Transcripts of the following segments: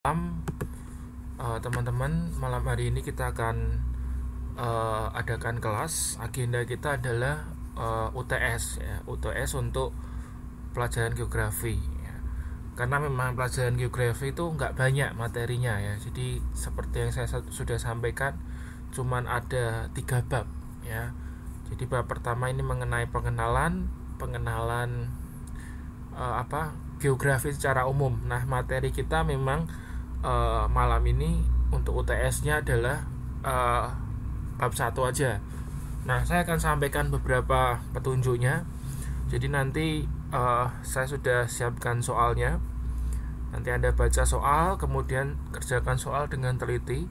malam teman eh, teman-teman malam hari ini kita akan uh, adakan kelas agenda kita adalah uh, eh, UTS ya. UTS untuk pelajaran geografi ya. karena memang pelajaran geografi itu nggak banyak materinya ya jadi seperti yang saya sudah sampaikan cuman ada tiga bab ya jadi bab pertama ini mengenai pengenalan pengenalan uh, apa geografi secara umum nah materi kita memang uh, malam ini untuk UTS-nya adalah uh, bab satu aja. Nah, saya akan sampaikan beberapa petunjuknya. Jadi nanti uh, saya sudah siapkan soalnya. Nanti Anda baca soal, kemudian kerjakan soal dengan teliti.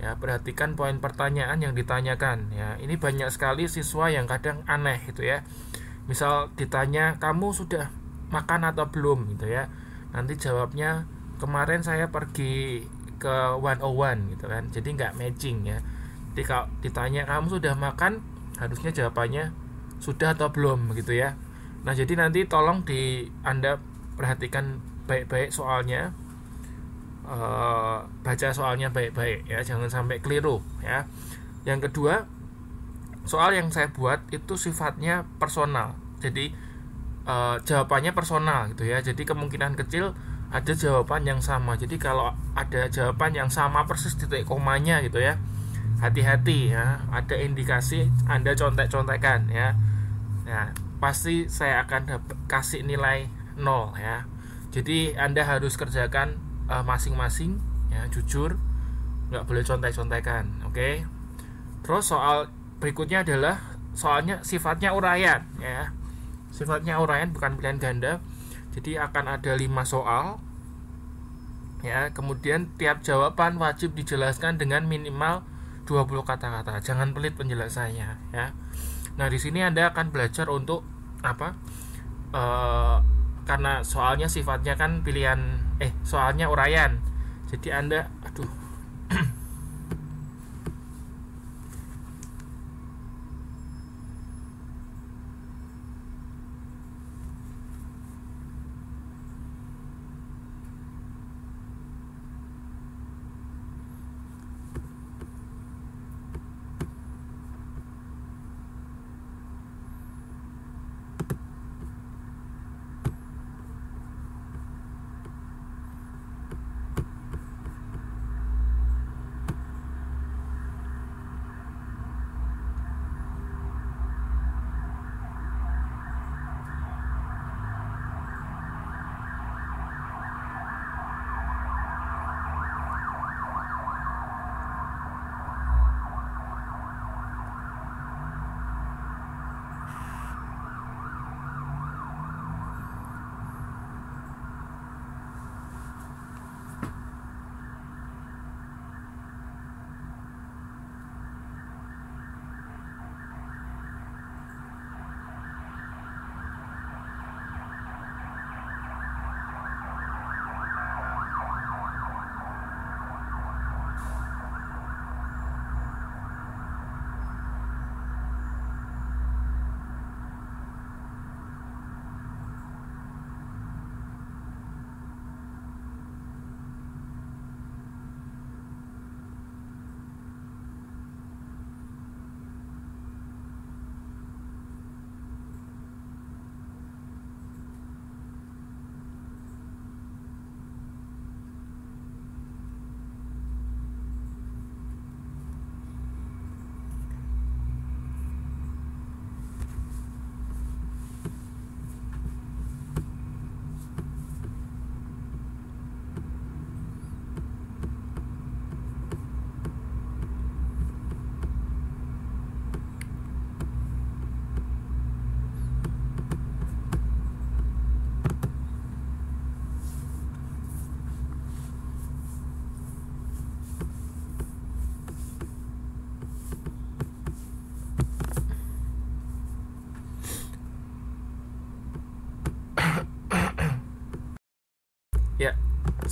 Ya, perhatikan poin pertanyaan yang ditanyakan ya. Ini banyak sekali siswa yang kadang aneh gitu ya. Misal ditanya, "Kamu sudah makan atau belum?" gitu ya. Nanti jawabnya kemarin saya pergi ke 101 gitu kan jadi nggak matching ya jadi kalau ditanya kamu sudah makan harusnya jawabannya sudah atau belum gitu ya nah jadi nanti tolong di anda perhatikan baik-baik soalnya e, baca soalnya baik-baik ya jangan sampai keliru ya yang kedua soal yang saya buat itu sifatnya personal jadi e, jawabannya personal gitu ya jadi kemungkinan kecil ada jawaban yang sama. Jadi kalau ada jawaban yang sama persis di titik komanya gitu ya, hati-hati ya. Ada indikasi Anda contek-contekan ya. ya pasti saya akan kasih nilai nol ya. Jadi Anda harus kerjakan eh, masing-masing uh, ya, jujur, nggak boleh contek-contekan, oke? Okay? Terus soal berikutnya adalah soalnya sifatnya uraian ya. Sifatnya uraian bukan pilihan ganda jadi akan ada lima soal. Ya, kemudian tiap jawaban wajib dijelaskan dengan minimal 20 kata-kata. Jangan pelit penjelasannya, ya. Nah, di sini Anda akan belajar untuk apa? E, karena soalnya sifatnya kan pilihan eh soalnya urayan. Jadi Anda aduh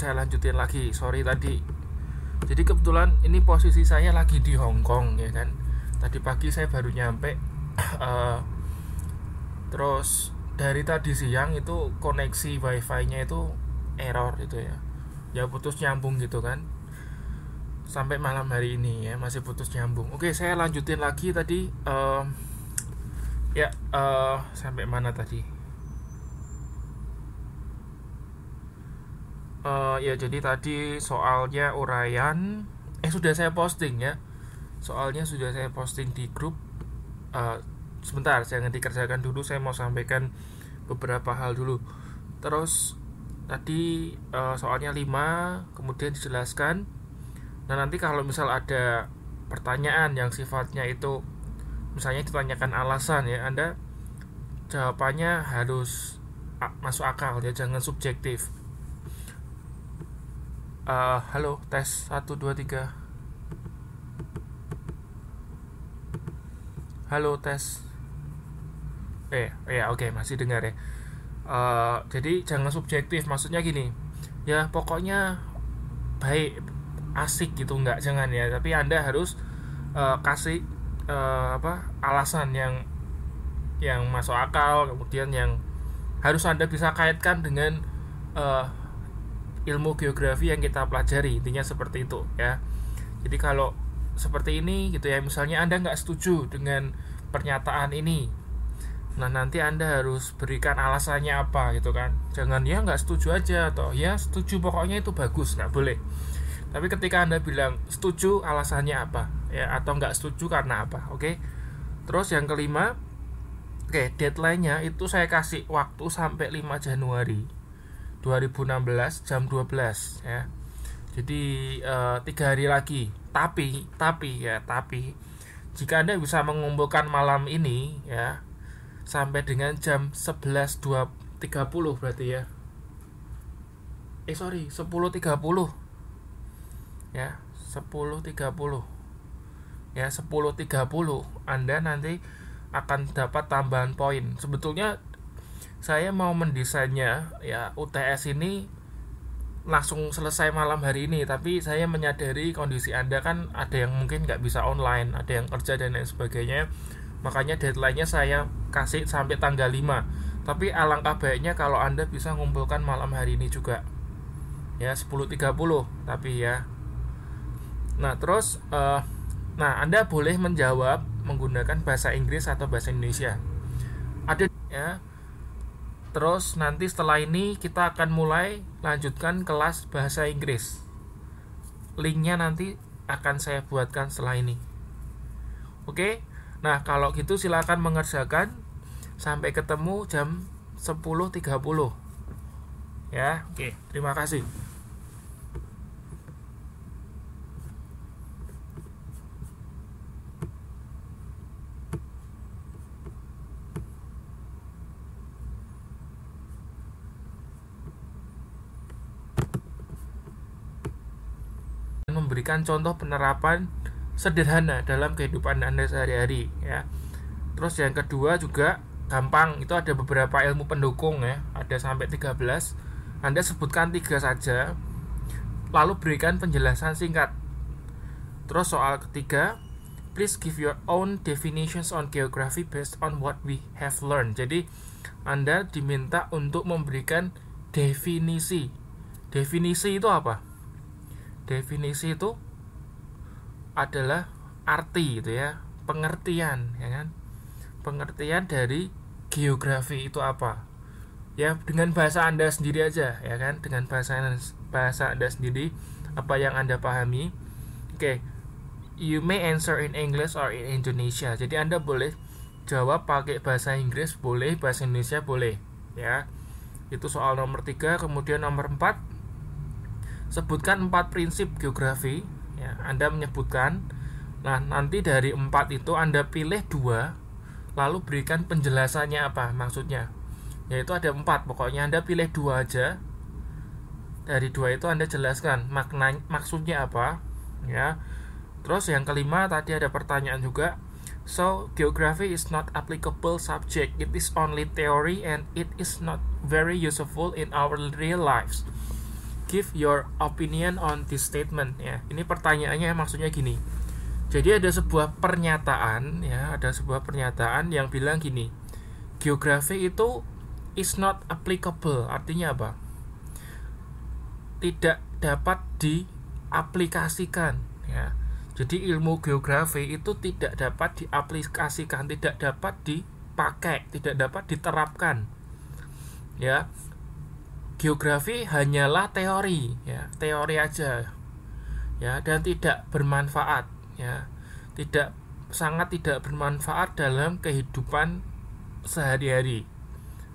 saya lanjutin lagi sorry tadi jadi kebetulan ini posisi saya lagi di Hong Kong ya kan tadi pagi saya baru nyampe uh, terus dari tadi siang itu koneksi wifi-nya itu error gitu ya ya putus nyambung gitu kan sampai malam hari ini ya masih putus nyambung oke saya lanjutin lagi tadi uh, ya uh, sampai mana tadi uh, ya jadi tadi soalnya uraian eh sudah saya posting ya soalnya sudah saya posting di grup uh, sebentar saya nanti kerjakan dulu saya mau sampaikan beberapa hal dulu terus tadi uh, soalnya 5 kemudian dijelaskan nah nanti kalau misal ada pertanyaan yang sifatnya itu misalnya ditanyakan alasan ya Anda jawabannya harus masuk akal ya jangan subjektif uh, halo tes 1 2 3 halo tes eh ya oke okay, masih dengar ya uh, jadi jangan subjektif maksudnya gini ya pokoknya baik asik gitu nggak jangan ya tapi anda harus uh, kasih uh, apa alasan yang yang masuk akal kemudian yang harus anda bisa kaitkan dengan uh, ilmu geografi yang kita pelajari intinya seperti itu ya jadi kalau seperti ini gitu ya misalnya anda nggak setuju dengan pernyataan ini nah nanti anda harus berikan alasannya apa gitu kan jangan ya nggak setuju aja atau ya setuju pokoknya itu bagus nggak boleh tapi ketika anda bilang setuju alasannya apa ya atau nggak setuju karena apa oke terus yang kelima oke okay, deadline-nya itu saya kasih waktu sampai 5 Januari 2016 jam 12 ya. Jadi eh, tiga hari lagi. Tapi tapi ya tapi jika anda bisa mengumpulkan malam ini ya sampai dengan jam 11.30 berarti ya. Eh sorry 10.30 ya 10.30 ya 10.30 anda nanti akan dapat tambahan poin sebetulnya saya mau mendesainnya ya UTS ini langsung selesai malam hari ini tapi saya menyadari kondisi anda kan ada yang mungkin nggak bisa online ada yang kerja dan lain sebagainya makanya deadline-nya saya kasih sampai tanggal 5 tapi alangkah baiknya kalau anda bisa ngumpulkan malam hari ini juga ya 10.30 tapi ya nah terus uh, nah anda boleh menjawab menggunakan bahasa Inggris atau bahasa Indonesia ada ya Terus nanti setelah ini kita akan mulai lanjutkan kelas bahasa Inggris. Linknya nanti akan saya buatkan setelah ini. Oke, nah kalau gitu silakan mengerjakan. Sampai ketemu jam 10.30. Ya, oke. Terima kasih. memberikan contoh penerapan sederhana dalam kehidupan Anda sehari-hari ya. Terus yang kedua juga gampang, itu ada beberapa ilmu pendukung ya, ada sampai 13. Anda sebutkan tiga saja. Lalu berikan penjelasan singkat. Terus soal ketiga, please give your own definitions on geography based on what we have learned. Jadi, Anda diminta untuk memberikan definisi. Definisi itu apa? Definisi itu adalah arti gitu ya pengertian ya kan pengertian dari geografi itu apa ya dengan bahasa anda sendiri aja ya kan dengan bahasa bahasa anda sendiri apa yang anda pahami oke okay. you may answer in English or in Indonesia jadi anda boleh jawab pakai bahasa Inggris boleh bahasa Indonesia boleh ya itu soal nomor tiga kemudian nomor empat sebutkan empat prinsip geografi ya, Anda menyebutkan nah nanti dari empat itu Anda pilih dua lalu berikan penjelasannya apa maksudnya yaitu ada empat pokoknya Anda pilih dua aja dari dua itu Anda jelaskan makna maksudnya apa ya terus yang kelima tadi ada pertanyaan juga So, geography is not applicable subject. It is only theory and it is not very useful in our real lives give your opinion on this statement ya. Ini pertanyaannya maksudnya gini. Jadi ada sebuah pernyataan ya, ada sebuah pernyataan yang bilang gini. Geografi itu is not applicable. Artinya apa? Tidak dapat diaplikasikan ya. Jadi ilmu geografi itu tidak dapat diaplikasikan, tidak dapat dipakai, tidak dapat diterapkan. Ya, geografi hanyalah teori ya teori aja ya dan tidak bermanfaat ya tidak sangat tidak bermanfaat dalam kehidupan sehari-hari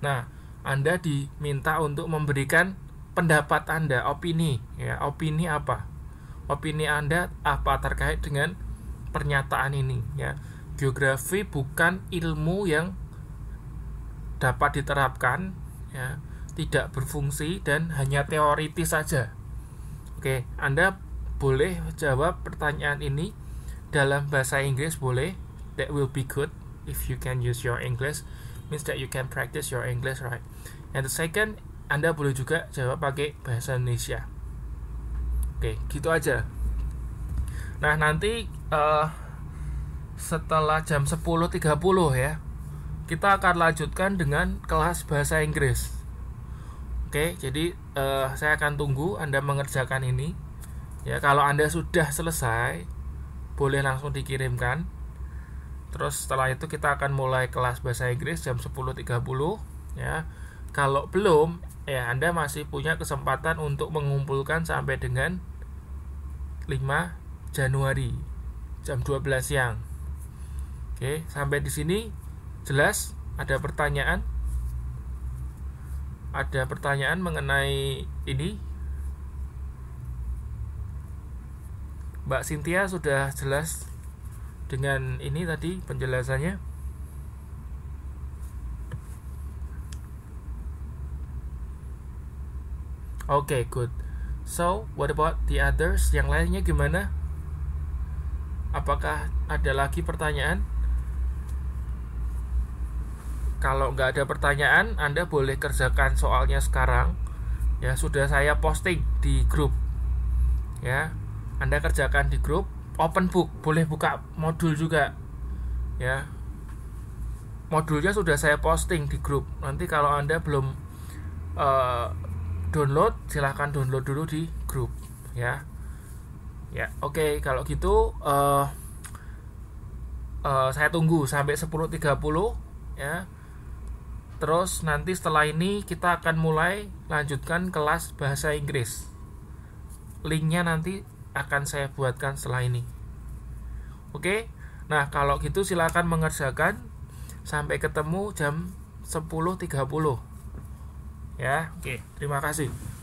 nah anda diminta untuk memberikan pendapat anda opini ya opini apa opini anda apa terkait dengan pernyataan ini ya geografi bukan ilmu yang dapat diterapkan ya tidak berfungsi dan hanya teoritis saja. Oke, Anda boleh jawab pertanyaan ini dalam bahasa Inggris boleh. That will be good if you can use your English. Means that you can practice your English, right? And the second, Anda boleh juga jawab pakai bahasa Indonesia. Oke, gitu aja. Nah, nanti uh, setelah jam 10.30 ya, kita akan lanjutkan dengan kelas bahasa Inggris. Oke, jadi uh, saya akan tunggu Anda mengerjakan ini. Ya, kalau Anda sudah selesai, boleh langsung dikirimkan. Terus setelah itu kita akan mulai kelas bahasa Inggris jam 10.30 ya. Kalau belum, ya Anda masih punya kesempatan untuk mengumpulkan sampai dengan 5 Januari jam 12 siang. Oke, sampai di sini jelas ada pertanyaan? ada pertanyaan mengenai ini Mbak Sintia sudah jelas dengan ini tadi penjelasannya Oke, okay, good. So, what about the others? Yang lainnya gimana? Apakah ada lagi pertanyaan? Kalau nggak ada pertanyaan, Anda boleh kerjakan soalnya sekarang. Ya, sudah saya posting di grup. Ya, Anda kerjakan di grup. Open book, boleh buka modul juga. Ya, modulnya sudah saya posting di grup. Nanti kalau Anda belum uh, download, silahkan download dulu di grup. Ya, ya, oke. Okay, kalau gitu. Uh, uh, saya tunggu sampai 10.30 ya Terus nanti setelah ini kita akan mulai lanjutkan kelas bahasa Inggris. Linknya nanti akan saya buatkan setelah ini. Oke, nah kalau gitu silakan mengerjakan. Sampai ketemu jam 10.30. Ya, oke. Terima kasih.